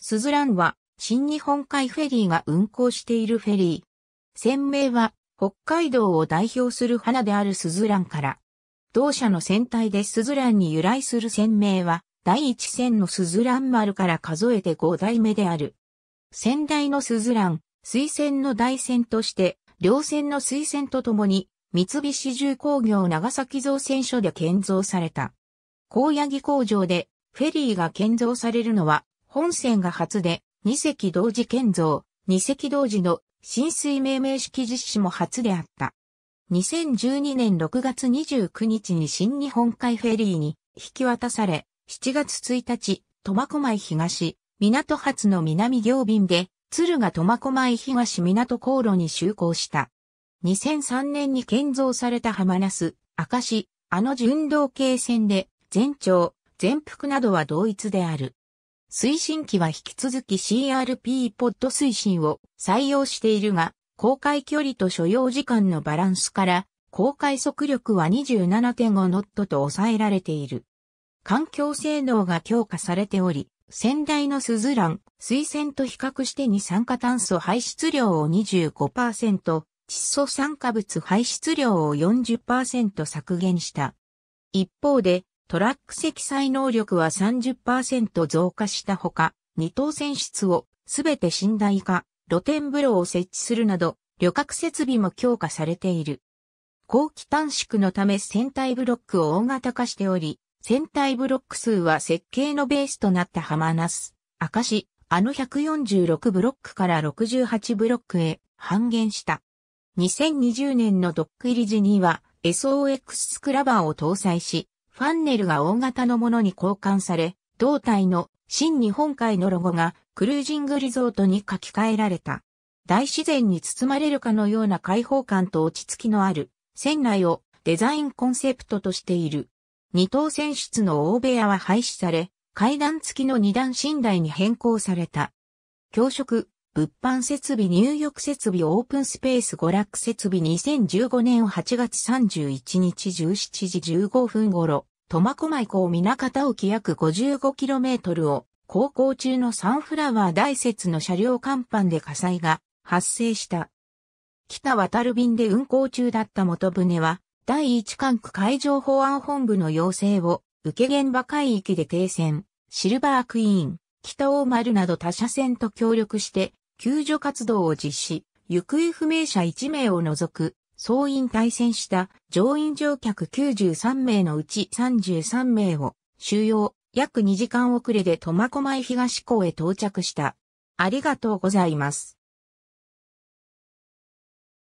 スズランは、新日本海フェリーが運航しているフェリー。船名は、北海道を代表する花であるスズランから。同社の船体でスズランに由来する船名は、第一船のスズラン丸から数えて5代目である。先代のスズラン、水船の大船として、両船の水船とともに、三菱重工業長崎造船所で建造された。高野木工場で、フェリーが建造されるのは、本線が初で、二隻同時建造、二隻同時の浸水命名式実施も初であった。2012年6月29日に新日本海フェリーに引き渡され、7月1日、苫小牧東、港発の南行便で、鶴が苫小牧東港航路に就航した。2003年に建造された浜那須、明石、あの巡道系線で、全長、全幅などは同一である。推進機は引き続き CRP ポッド推進を採用しているが、公開距離と所要時間のバランスから、公開速力は27.5ノットと抑えられている。環境性能が強化されており、先代のスズラン、水仙と比較して二酸化炭素排出量を25%、窒素酸化物排出量を40%削減した。一方で、トラック積載能力は30%増加したほか、二等船室をすべて寝台化、露天風呂を設置するなど、旅客設備も強化されている。後期短縮のため船体ブロックを大型化しており、船体ブロック数は設計のベースとなったハマナス、明石、あの146ブロックから68ブロックへ半減した。2020年のドック入り時には SOX スクラバーを搭載し、ファンネルが大型のものに交換され、胴体の新日本海のロゴがクルージングリゾートに書き換えられた。大自然に包まれるかのような開放感と落ち着きのある船内をデザインコンセプトとしている。二等船室の大部屋は廃止され、階段付きの二段寝台に変更された。教職、物販設備入浴設備オープンスペース娯楽設備2015年8月31日17時15分頃、苫小牧港港方沖約 55km を航行中のサンフラワー大雪の車両甲板で火災が発生した。北渡る便で運航中だった元船は、第1管区海上保安本部の要請を受け現場海域で停船、シルバークイーン、北大丸など他社船と協力して救助活動を実施、行方不明者1名を除く、総員対戦した乗員乗客93名のうち33名を収容、約2時間遅れで苫小牧東港へ到着した。ありがとうございます。